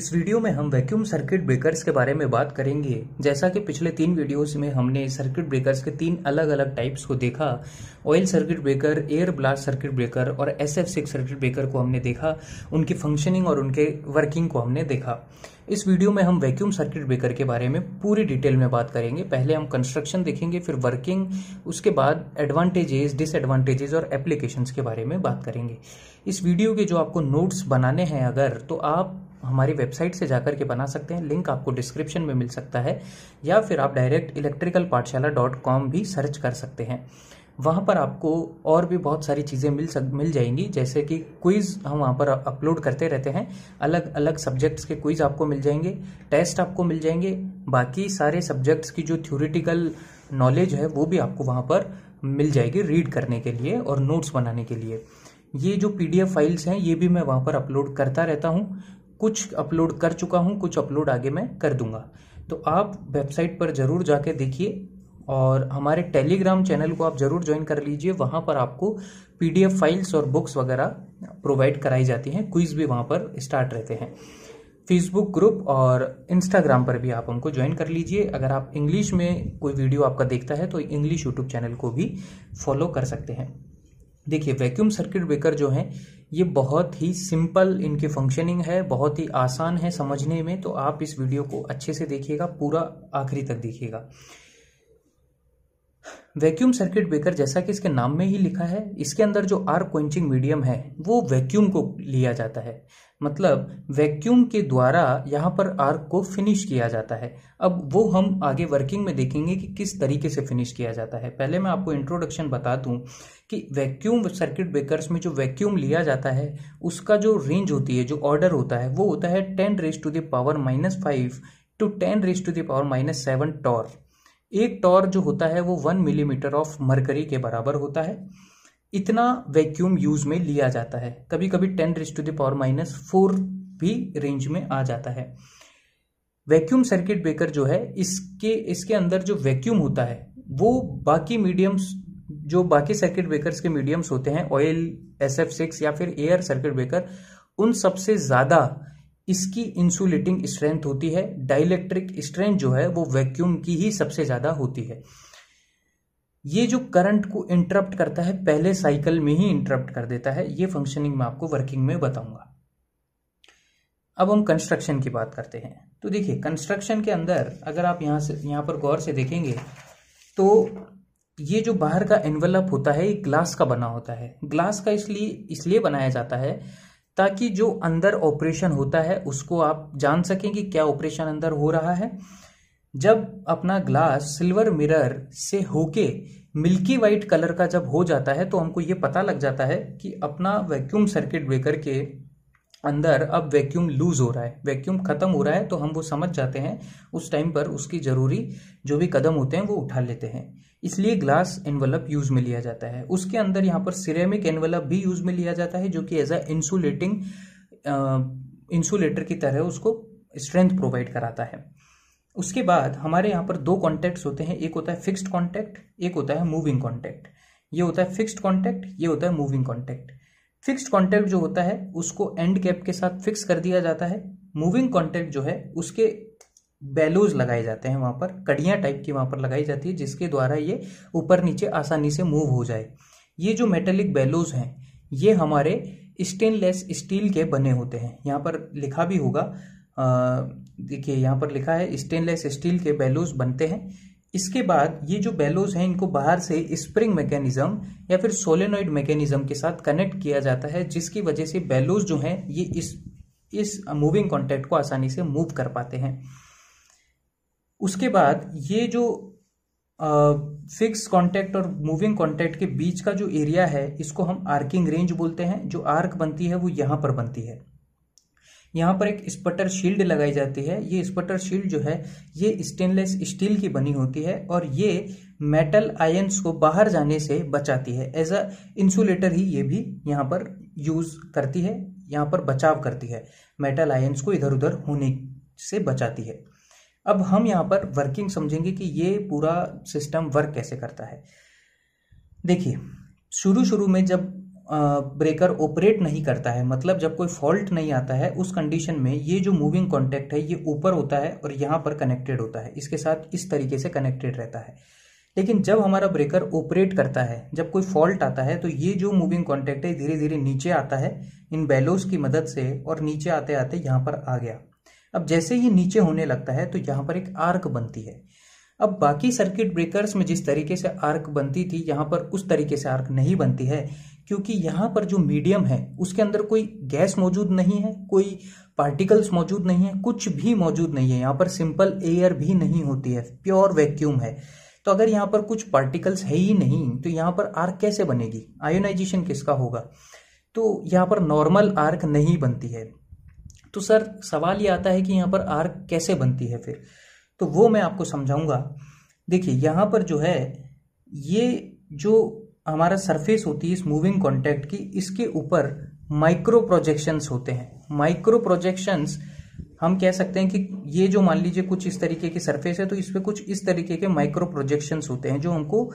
इस वीडियो में हम वैक्यूम सर्किट ब्रेकर्स के बारे में बात करेंगे जैसा कि पिछले तीन वीडियोस में हमने सर्किट ब्रेकर्स के तीन अलग अलग टाइप्स को देखा oil circuit breaker air blast circuit breaker और S F six circuit breaker को हमने देखा उनकी फंक्शनिंग और उनके वर्किंग को हमने देखा इस वीडियो में हम वैक्यूम सर्किट ब्रेकर के बारे में पूरी डिटेल में बात करेंगे पहले हम कंस्ट्रक्शन देखेंगे फिर वर्किंग उसके बाद एडवांटेजेस डिसएडवांटेजेस और एप्लीकेशंस के बारे में बात करेंगे इस वीडियो के जो आपको नोट्स बनाने हैं अगर तो आप हमारी वेबसाइट से जाकर के बना सकते हैं लिंक आपको डिस्क्रिप्शन में मिल सकता है या फिर आप direct electrical Pathshala dot com भी सर्च कर सकते हैं वहाँ पर आपको और भी बहुत सारी चीज़ें मिल सक मिल जाएंगी जैसे कि क्विज़ हम वहाँ पर अपलोड करते रहते हैं अलग अलग सब्जेक्ट्स के क्विज़ आपको मिल जाएंगे टेस्ट आपको मिल जाएंगे बाकी सारे सब्जेक्ट्स की जो थ्योरिटिकल नॉलेज है वो भी आपको वहाँ पर मिल जाएगी रीड करने के लिए और नोट्स बनाने के लिए ये जो पी फाइल्स हैं ये भी मैं वहाँ पर अपलोड करता रहता हूँ कुछ अपलोड कर चुका हूँ कुछ अपलोड आगे मैं कर दूंगा तो आप वेबसाइट पर ज़रूर जाके देखिए और हमारे टेलीग्राम चैनल को आप ज़रूर ज्वाइन कर लीजिए वहाँ पर आपको पीडीएफ फाइल्स और बुक्स वगैरह प्रोवाइड कराई जाती हैं क्विज भी वहाँ पर स्टार्ट रहते हैं फेसबुक ग्रुप और इंस्टाग्राम पर भी आप हमको ज्वाइन कर लीजिए अगर आप इंग्लिश में कोई वीडियो आपका देखता है तो इंग्लिश यूट्यूब चैनल को भी फॉलो कर सकते हैं देखिए वैक्यूम सर्किट ब्रेकर जो हैं ये बहुत ही सिंपल इनकी फंक्शनिंग है बहुत ही आसान है समझने में तो आप इस वीडियो को अच्छे से देखिएगा पूरा आखिरी तक देखिएगा वैक्यूम सर्किट ब्रेकर जैसा कि इसके नाम में ही लिखा है इसके अंदर जो आर क्वेंचिंग मीडियम है वो वैक्यूम को लिया जाता है मतलब वैक्यूम के द्वारा यहाँ पर आर्क को फिनिश किया जाता है अब वो हम आगे वर्किंग में देखेंगे कि किस तरीके से फिनिश किया जाता है पहले मैं आपको इंट्रोडक्शन बता दूं कि वैक्यूम सर्किट ब्रेकर्स में जो वैक्यूम लिया जाता है उसका जो रेंज होती है जो ऑर्डर होता है वो होता है ten raise to the power minus five to ten raise to the power minus seven torr एक टॉर जो होता है वो वन मिलीमीटर ऑफ मरकरी के बराबर होता है इतना वैक्यूम यूज में लिया जाता है कभी कभी ten raise to the power minus four भी रेंज में आ जाता है वैक्यूम सर्किट ब्रेकर जो है इसके इसके अंदर जो वैक्यूम होता है वो बाकी मीडियम्स जो बाकी सर्किट ब्रेकर्स के मीडियम्स होते हैं ऑयल एस एफ सिक्स या फिर एयर सर्किट ब्रेकर उन सबसे ज़्यादा इसकी इंसुलेटिंग स्ट्रेंथ होती है डाइलेक्ट्रिक स्ट्रेंथ जो है वो वैक्यूम की ही सबसे ज़्यादा होती है ये जो करंट को इंटरप्ट करता है पहले साइकिल में ही इंटरप्ट कर देता है ये फंक्शनिंग मैं आपको वर्किंग में बताऊंगा अब हम कंस्ट्रक्शन की बात करते हैं तो देखिए कंस्ट्रक्शन के अंदर अगर आप यहां से यहां पर गौर से देखेंगे तो ये जो बाहर का एनवलप होता है ये ग्लास का बना होता है ग्लास का इसलिए इसलिए बनाया जाता है ताकि जो अंदर ऑपरेशन होता है उसको आप जान सकें कि क्या ऑपरेशन अंदर हो रहा है जब अपना ग्लास सिल्वर मिरर से होके मिल्की वाइट कलर का जब हो जाता है तो हमको ये पता लग जाता है कि अपना वैक्यूम सर्किट ब्रेकर के अंदर अब वैक्यूम लूज हो रहा है वैक्यूम खत्म हो रहा है तो हम वो समझ जाते हैं उस टाइम पर उसकी ज़रूरी जो भी कदम होते हैं वो उठा लेते हैं इसलिए ग्लास एनवलप यूज़ में लिया जाता है उसके अंदर यहाँ पर सिरेमिक एनवलप भी यूज़ में लिया जाता है जो कि एज अ इंसुलेटिंग इंसुलेटर की तरह उसको स्ट्रेंथ प्रोवाइड कराता है उसके बाद हमारे यहाँ पर दो कॉन्टैक्ट्स होते हैं एक होता है फिक्स्ड कॉन्टैक्ट एक होता है मूविंग कॉन्टैक्ट ये होता है फिक्स्ड कॉन्टैक्ट ये होता है मूविंग कॉन्टैक्ट फिक्स्ड कॉन्टैक्ट जो होता है उसको एंड कैप के साथ फिक्स कर दिया जाता है मूविंग कॉन्टैक्ट जो है उसके बैलोज लगाए जाते हैं वहाँ पर कड़ियाँ टाइप की वहाँ पर लगाई जाती है जिसके द्वारा ये ऊपर नीचे आसानी से मूव हो जाए ये जो मेटेलिक बैलोज हैं ये हमारे स्टेनलेस स्टील के बने होते हैं यहाँ पर लिखा भी होगा देखिए यहाँ पर लिखा है स्टेनलेस स्टील के बैलोज बनते हैं इसके बाद ये जो बेलोज हैं इनको बाहर से स्प्रिंग मैकेनिज्म या फिर सोलेनोइड मैकेनिज्म के साथ कनेक्ट किया जाता है जिसकी वजह से बेलोज जो हैं ये इस इस मूविंग कॉन्टैक्ट को आसानी से मूव कर पाते हैं उसके बाद ये जो फिक्स कॉन्टैक्ट और मूविंग कॉन्टैक्ट के बीच का जो एरिया है इसको हम आर्किंग रेंज बोलते हैं जो आर्क बनती है वो यहाँ पर बनती है यहाँ पर एक स्पटर शील्ड लगाई जाती है ये स्पटर शील्ड जो है ये स्टेनलेस स्टील की बनी होती है और ये मेटल आयंस को बाहर जाने से बचाती है एज अ इंसुलेटर ही ये भी यहाँ पर यूज़ करती है यहाँ पर बचाव करती है मेटल आयंस को इधर उधर होने से बचाती है अब हम यहाँ पर वर्किंग समझेंगे कि ये पूरा सिस्टम वर्क कैसे करता है देखिए शुरू शुरू में जब ब्रेकर ऑपरेट नहीं करता है मतलब जब कोई फॉल्ट नहीं आता है उस कंडीशन में ये जो मूविंग कॉन्टैक्ट है ये ऊपर होता है और यहाँ पर कनेक्टेड होता है इसके साथ इस तरीके से कनेक्टेड रहता है लेकिन जब हमारा ब्रेकर ऑपरेट करता है जब कोई फॉल्ट आता है तो ये जो मूविंग कॉन्टैक्ट है धीरे धीरे नीचे आता है इन बैलोज की मदद से और नीचे आते आते यहाँ पर आ गया अब जैसे ये नीचे होने लगता है तो यहाँ पर एक आर्क बनती है अब बाकी सर्किट ब्रेकर्स में जिस तरीके से आर्क बनती थी यहाँ पर उस तरीके से आर्क नहीं बनती है क्योंकि यहाँ पर जो मीडियम है उसके अंदर कोई गैस मौजूद नहीं है कोई पार्टिकल्स मौजूद नहीं है कुछ भी मौजूद नहीं है यहाँ पर सिंपल एयर भी नहीं होती है प्योर वैक्यूम है तो अगर यहाँ पर कुछ पार्टिकल्स है ही नहीं तो यहाँ पर आर्क कैसे बनेगी आयोनाइजेशन किसका होगा तो यहाँ पर नॉर्मल आर्क नहीं बनती है तो सर सवाल ये आता है कि यहाँ पर आर्क कैसे बनती है फिर तो वो मैं आपको समझाऊंगा देखिए यहाँ पर जो है ये जो हमारा सरफेस होती है इस मूविंग कॉन्टैक्ट की इसके ऊपर माइक्रो प्रोजेक्शंस होते हैं माइक्रो प्रोजेक्शंस हम कह सकते हैं कि ये जो मान लीजिए कुछ इस तरीके की सरफेस है तो इस पर कुछ इस तरीके के माइक्रो प्रोजेक्शंस होते हैं जो हमको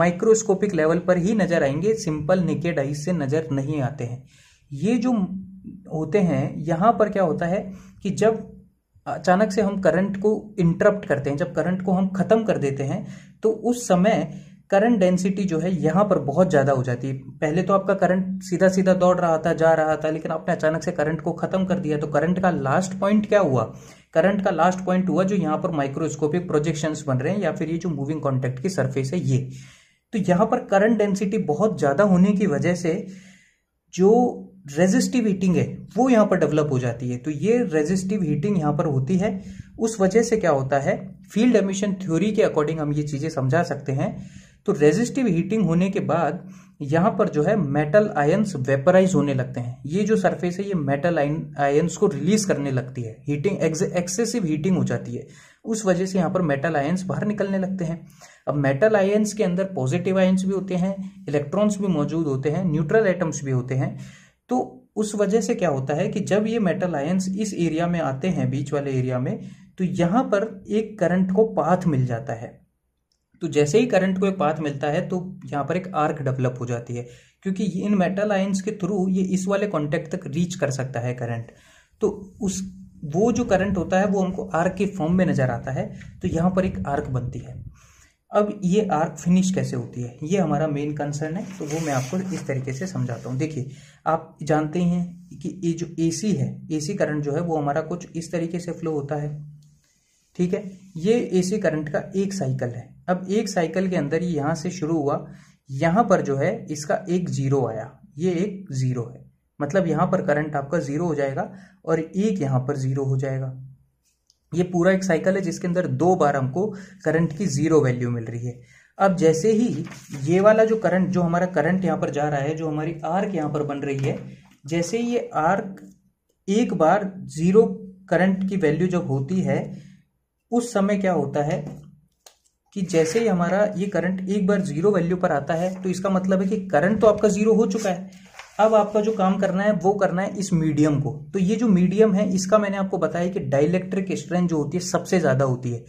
माइक्रोस्कोपिक लेवल पर ही नजर आएंगे सिंपल निकेड आई से नजर नहीं आते हैं ये जो होते हैं यहां पर क्या होता है कि जब अचानक से हम करंट को इंटरप्ट करते हैं जब करंट को हम खत्म कर देते हैं तो उस समय करंट डेंसिटी जो है यहाँ पर बहुत ज़्यादा हो जाती है पहले तो आपका करंट सीधा सीधा दौड़ रहा था जा रहा था लेकिन आपने अचानक से करंट को ख़त्म कर दिया तो करंट का लास्ट पॉइंट क्या हुआ करंट का लास्ट पॉइंट हुआ जो यहाँ पर माइक्रोस्कोपिक प्रोजेक्शंस बन रहे हैं या फिर ये जो मूविंग कॉन्टैक्ट की सरफेस है ये तो यहाँ पर करंट डेंसिटी बहुत ज़्यादा होने की वजह से जो रेजिस्टिव हीटिंग है वो यहाँ पर डेवलप हो जाती है तो ये रेजिस्टिव हीटिंग यहाँ पर होती है उस वजह से क्या होता है फील्ड एमिशन थ्योरी के अकॉर्डिंग हम ये चीज़ें समझा सकते हैं तो रेजिस्टिव हीटिंग होने के बाद यहाँ पर जो है मेटल आयंस वेपराइज होने लगते हैं ये जो सरफेस है ये मेटल आयंस को रिलीज करने लगती है हीटिंग एक्सेसिव हीटिंग हो जाती है उस वजह से यहाँ पर मेटल आयंस बाहर निकलने लगते हैं अब मेटल आयंस के अंदर पॉजिटिव आयंस भी होते हैं इलेक्ट्रॉन्स भी मौजूद होते हैं न्यूट्रल आइटम्स भी होते हैं तो उस वजह से क्या होता है कि जब ये मेटल आयंस इस एरिया में आते हैं बीच वाले एरिया में तो यहाँ पर एक करंट को पाथ मिल जाता है तो जैसे ही करंट को एक पाथ मिलता है तो यहाँ पर एक आर्क डेवलप हो जाती है क्योंकि इन मेटल आयंस के थ्रू ये इस वाले कॉन्टैक्ट तक रीच कर सकता है करंट तो उस वो जो करंट होता है वो हमको आर्क के फॉर्म में नज़र आता है तो यहाँ पर एक आर्क बनती है अब ये आर्क फिनिश कैसे होती है ये हमारा मेन कंसर्न है तो वो मैं आपको इस तरीके से समझाता हूँ देखिए आप जानते हैं कि ये जो एसी है एसी करंट जो है वो हमारा कुछ इस तरीके से फ्लो होता है ठीक है ये एसी करंट का एक साइकिल है अब एक साइकिल के अंदर ये यहाँ से शुरू हुआ यहाँ पर जो है इसका एक जीरो आया ये एक जीरो है मतलब यहाँ पर करंट आपका जीरो हो जाएगा और एक यहाँ पर जीरो हो जाएगा ये पूरा एक साइकिल है जिसके अंदर दो बार हमको करंट की जीरो वैल्यू मिल रही है अब जैसे ही ये वाला जो करंट जो हमारा करंट यहाँ पर जा रहा है जो हमारी आर्क यहाँ पर बन रही है जैसे ये आर्क एक बार जीरो करंट की वैल्यू जब होती है उस समय क्या होता है कि जैसे ही हमारा ये करंट एक बार जीरो वैल्यू पर आता है तो इसका मतलब है कि करंट तो आपका जीरो हो चुका है अब आपका जो काम करना है वो करना है इस मीडियम को तो ये जो मीडियम है इसका मैंने आपको बताया कि डायलैक्ट्रिक स्ट्रेंथ जो होती है सबसे ज़्यादा होती है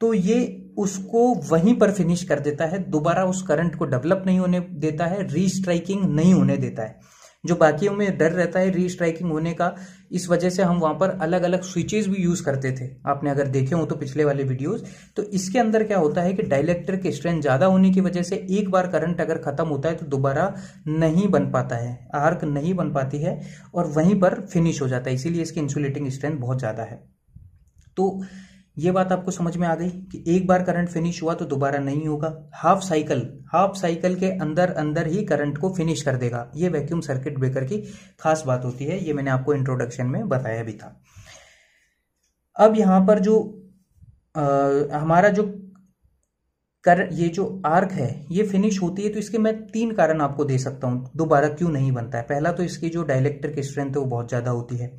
तो ये उसको वहीं पर फिनिश कर देता है दोबारा उस करंट को डेवलप नहीं होने देता है रीस्ट्राइकिंग नहीं होने देता है जो बाकियों में डर रहता है रीस्ट्राइकिंग होने का इस वजह से हम वहां पर अलग अलग स्विचेज भी यूज़ करते थे आपने अगर देखे हो तो पिछले वाले वीडियोस तो इसके अंदर क्या होता है कि डायलेक्टर के स्ट्रेंथ ज़्यादा होने की वजह से एक बार करंट अगर ख़त्म होता है तो दोबारा नहीं बन पाता है आर्क नहीं बन पाती है और वहीं पर फिनिश हो जाता है इसीलिए इसकी इंसुलेटिंग स्ट्रेंथ बहुत ज़्यादा है तो ये बात आपको समझ में आ गई कि एक बार करंट फिनिश हुआ तो दोबारा नहीं होगा हाफ साइकिल हाफ साइकिल के अंदर अंदर ही करंट को फिनिश कर देगा ये वैक्यूम सर्किट ब्रेकर की खास बात होती है ये मैंने आपको इंट्रोडक्शन में बताया भी था अब यहां पर जो आ, हमारा जो कर ये जो आर्क है ये फिनिश होती है तो इसके मैं तीन कारण आपको दे सकता हूं दोबारा क्यों नहीं बनता है पहला तो इसकी जो डायलेक्टर की स्ट्रेंथ है वो बहुत ज़्यादा होती है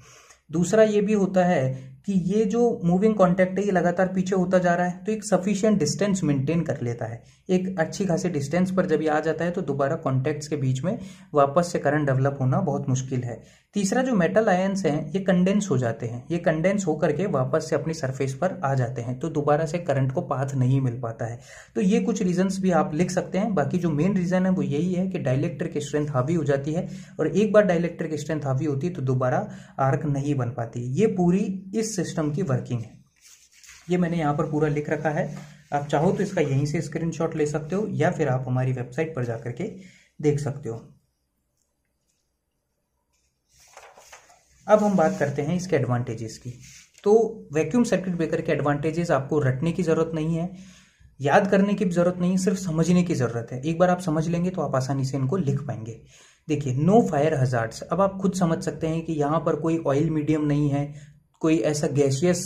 दूसरा ये भी होता है कि ये जो मूविंग कॉन्टैक्ट है ये लगातार पीछे होता जा रहा है तो एक सफिशियंट डिस्टेंस मेंटेन कर लेता है एक अच्छी खासी डिस्टेंस पर जब ये आ जाता है तो दोबारा कॉन्टैक्ट्स के बीच में वापस से करंट डेवलप होना बहुत मुश्किल है तीसरा जो मेटल आयन्स हैं ये कंडेंस हो जाते हैं ये कंडेंस होकर के वापस से अपनी सरफेस पर आ जाते हैं तो दोबारा से करंट को पाथ नहीं मिल पाता है तो ये कुछ रीजन्स भी आप लिख सकते हैं बाकी जो मेन रीजन है वो यही है कि डायलेक्टर की स्ट्रेंथ हावी हो जाती है और एक बार डायलेक्टर की स्ट्रेंथ हावी होती है तो दोबारा आर्क नहीं बन पाती ये पूरी इस सिस्टम की वर्किंग है ये मैंने यहाँ पर पूरा लिख रखा है आप चाहो तो इसका यहीं से स्क्रीनशॉट ले सकते हो या फिर आप हमारी वेबसाइट पर जाकर के देख सकते हो अब हम बात करते हैं इसके एडवांटेजेस की तो वैक्यूम सर्किट ब्रेकर के एडवांटेजेस आपको रटने की ज़रूरत नहीं है याद करने की ज़रूरत नहीं है सिर्फ समझने की ज़रूरत है एक बार आप समझ लेंगे तो आप आसानी से इनको लिख पाएंगे देखिए नो फायर हजार्ड्स अब आप खुद समझ सकते हैं कि यहाँ पर कोई ऑयल मीडियम नहीं है कोई ऐसा गैसियस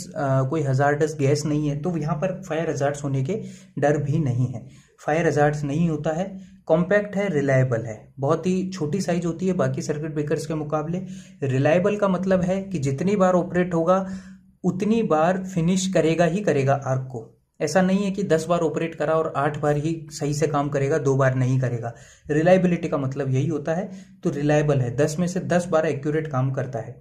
कोई हजार्डस गैस नहीं है तो यहाँ पर फायर हजार्ड्स होने के डर भी नहीं है फायर हजार्ड्स नहीं होता है कॉम्पैक्ट है रिलायबल है बहुत ही छोटी साइज होती है बाकी सर्किट ब्रेकर्स के मुकाबले रिलायबल का मतलब है कि जितनी बार ऑपरेट होगा उतनी बार फिनिश करेगा ही करेगा आर्क को ऐसा नहीं है कि दस बार ऑपरेट करा और आठ बार ही सही से काम करेगा दो बार नहीं करेगा रिलायबिलिटी का मतलब यही होता है तो रिलायबल है दस में से दस बार एक्यूरेट काम करता है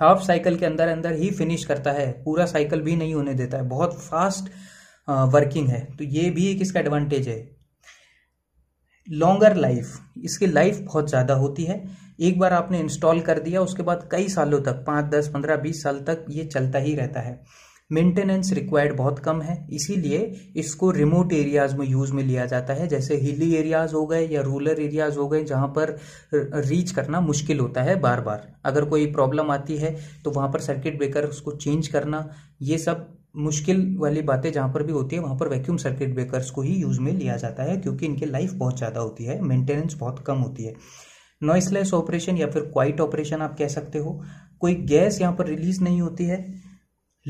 हाफ साइकिल के अंदर अंदर ही फिनिश करता है पूरा साइकिल भी नहीं होने देता है बहुत फास्ट वर्किंग है तो ये भी एक इसका एडवांटेज है लॉन्गर लाइफ इसकी लाइफ बहुत ज़्यादा होती है एक बार आपने इंस्टॉल कर दिया उसके बाद कई सालों तक पाँच दस पंद्रह बीस साल तक ये चलता ही रहता है मेंटेनेंस रिक्वायर्ड बहुत कम है इसीलिए इसको रिमोट एरियाज में यूज में लिया जाता है जैसे हिली एरियाज हो गए या रूरल एरियाज हो गए जहाँ पर रीच करना मुश्किल होता है बार बार अगर कोई प्रॉब्लम आती है तो वहाँ पर सर्किट ब्रेकर उसको चेंज करना ये सब मुश्किल वाली बातें जहाँ पर भी होती है वहाँ पर वैक्यूम सर्किट ब्रेकर्स को ही यूज़ में लिया जाता है क्योंकि इनकी लाइफ बहुत ज़्यादा होती है मेंटेनेंस बहुत कम होती है नॉइसलेस ऑपरेशन या फिर क्वाइट ऑपरेशन आप कह सकते हो कोई गैस यहाँ पर रिलीज नहीं होती है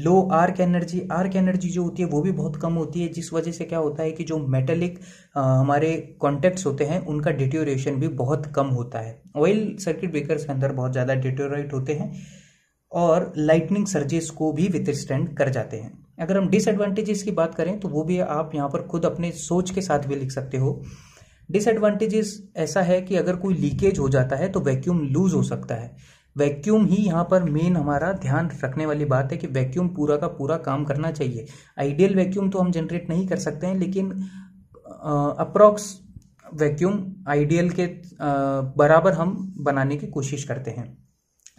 low arc energy arc energy जो होती है वो भी बहुत कम होती है जिस वजह से क्या होता है कि जो मेटेलिक हमारे कॉन्टेक्ट्स होते हैं उनका डिटोरेशन भी बहुत कम होता है ऑयल सर्किट ब्रेकर्स के अंदर बहुत ज़्यादा डिटोरेट होते हैं और लाइटनिंग सर्जेस को भी विथस्टैंड कर जाते हैं अगर हम डिसएडवांटेजेस की बात करें तो वो भी आप यहाँ पर खुद अपने सोच के साथ भी लिख सकते हो डिसएडवांटेजेस ऐसा है कि अगर कोई लीकेज हो जाता है तो वैक्यूम लूज हो सकता है वैक्यूम ही यहाँ पर मेन हमारा ध्यान रखने वाली बात है कि वैक्यूम पूरा का पूरा काम करना चाहिए आइडियल वैक्यूम तो हम जनरेट नहीं कर सकते हैं लेकिन अप्रॉक्स वैक्यूम आइडियल के बराबर हम बनाने की कोशिश करते हैं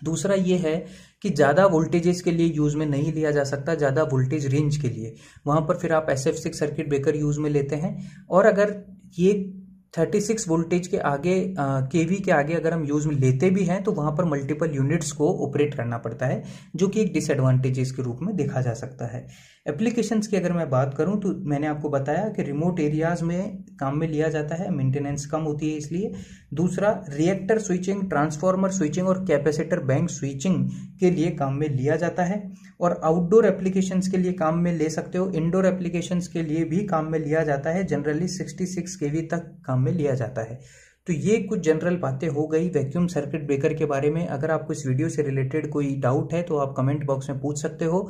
दूसरा ये है कि ज़्यादा वोल्टेजेस के लिए यूज़ में नहीं लिया जा सकता ज़्यादा वोल्टेज रेंज के लिए वहाँ पर फिर आप S F six circuit breaker use में लेते हैं और अगर ये 36 वोल्टेज के आगे के वी के आगे अगर हम यूज़ में लेते भी हैं तो वहाँ पर मल्टीपल यूनिट्स को ऑपरेट करना पड़ता है जो कि एक डिसएडवांटेज के रूप में देखा जा सकता है एप्लीकेशंस की अगर मैं बात करूं तो मैंने आपको बताया कि रिमोट एरियाज़ में काम में लिया जाता है मेंटेनेंस कम होती है इसलिए दूसरा रिएक्टर स्विचिंग ट्रांसफार्मर स्विचिंग और कैपेसिटर बैंक स्विचिंग के लिए काम में लिया जाता है और आउटडोर एप्लीकेशंस के लिए काम में ले सकते हो इंडोर एप्लीकेशंस के लिए भी काम में लिया जाता है जनरली सिक्सटी सिक्स तक काम में लिया जाता है तो ये कुछ जनरल बातें हो गई वैक्यूम सर्किट ब्रेकर के बारे में अगर आपको इस वीडियो से रिलेटेड कोई डाउट है तो आप कमेंट बॉक्स में पूछ सकते हो